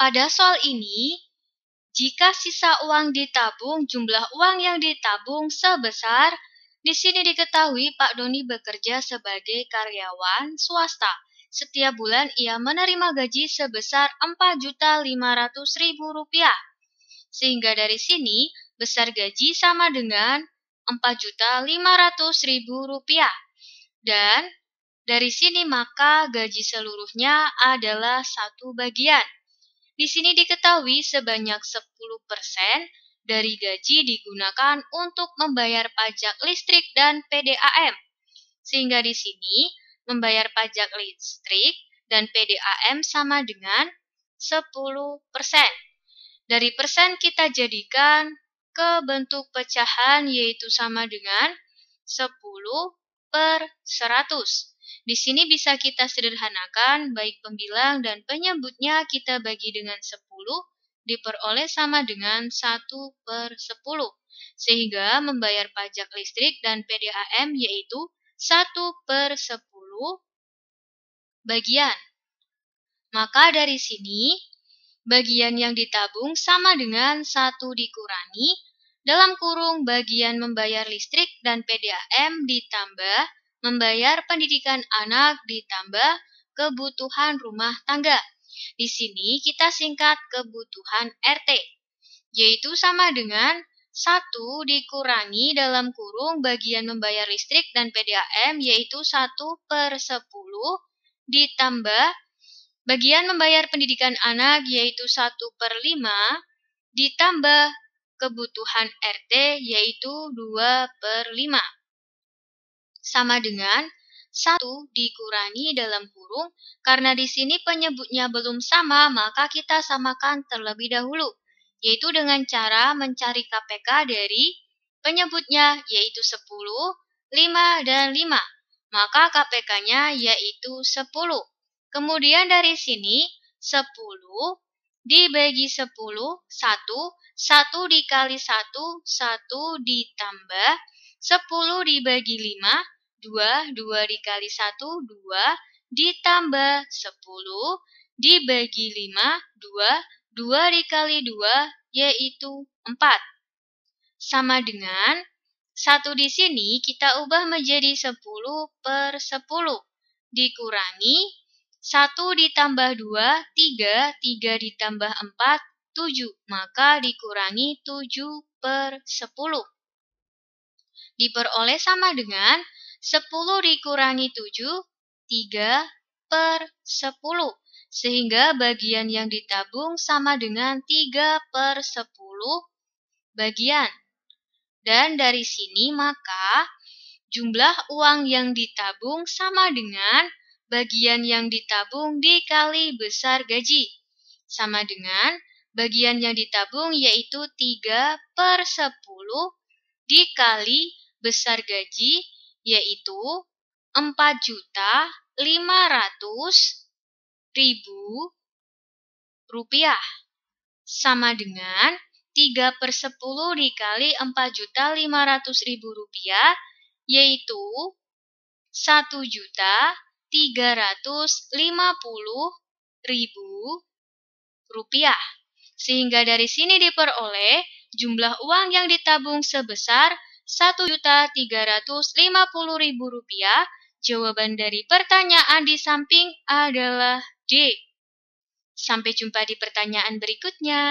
Pada soal ini, jika sisa uang ditabung, jumlah uang yang ditabung sebesar di sini diketahui Pak Doni bekerja sebagai karyawan swasta. Setiap bulan ia menerima gaji sebesar Rp4.500.000. Sehingga dari sini besar gaji sama dengan Rp4.500.000. Dan dari sini maka gaji seluruhnya adalah satu bagian. Di sini diketahui sebanyak 10% dari gaji digunakan untuk membayar pajak listrik dan PDAM. Sehingga di sini membayar pajak listrik dan PDAM sama dengan 10%. Dari persen kita jadikan ke bentuk pecahan yaitu sama dengan 10 per 100. Di sini bisa kita sederhanakan, baik pembilang dan penyebutnya kita bagi dengan 10, diperoleh sama dengan 1 per 10, sehingga membayar pajak listrik dan PDAM yaitu 1 per 10 bagian. Maka dari sini, bagian yang ditabung sama dengan 1 dikurangi, dalam kurung bagian membayar listrik dan PDAM ditambah membayar pendidikan anak ditambah kebutuhan rumah tangga. Di sini kita singkat kebutuhan RT, yaitu sama dengan 1 dikurangi dalam kurung bagian membayar listrik dan PDAM yaitu 1 per 10 ditambah bagian membayar pendidikan anak yaitu 1 per 5 ditambah kebutuhan RT yaitu 2 per 5 sama dengan 1 dikurangi dalam kurung, karena di sini penyebutnya belum sama, maka kita samakan terlebih dahulu, yaitu dengan cara mencari KPK dari penyebutnya, yaitu 10, 5, dan 5. Maka KPK-nya yaitu 10. Kemudian dari sini, 10 dibagi 10, 1, 1 dikali 1, 1 ditambah 10 dibagi 5, 2, 2 dikali 1, 2, ditambah 10, dibagi 5, 2, 2 dikali 2, yaitu 4. Sama dengan 1 di sini kita ubah menjadi 10 per 10. Dikurangi 1 ditambah 2, 3, 3 ditambah 4, 7. Maka dikurangi 7 per 10 diperoleh sama dengan 10 dikurangi 7, 3 per 10. Sehingga bagian yang ditabung sama dengan 3 per 10 bagian. Dan dari sini maka jumlah uang yang ditabung sama dengan bagian yang ditabung dikali besar gaji. Sama dengan bagian yang ditabung yaitu 3 per 10 dikali besar gaji yaitu 4.500.000 rupiah sama dengan 3 per 10 dikali 4.500.000 rupiah yaitu 1.350.000 rupiah. Sehingga dari sini diperoleh jumlah uang yang ditabung sebesar 1.350.000 Rp1.350.000, jawaban dari pertanyaan di samping adalah D. Sampai jumpa di pertanyaan berikutnya.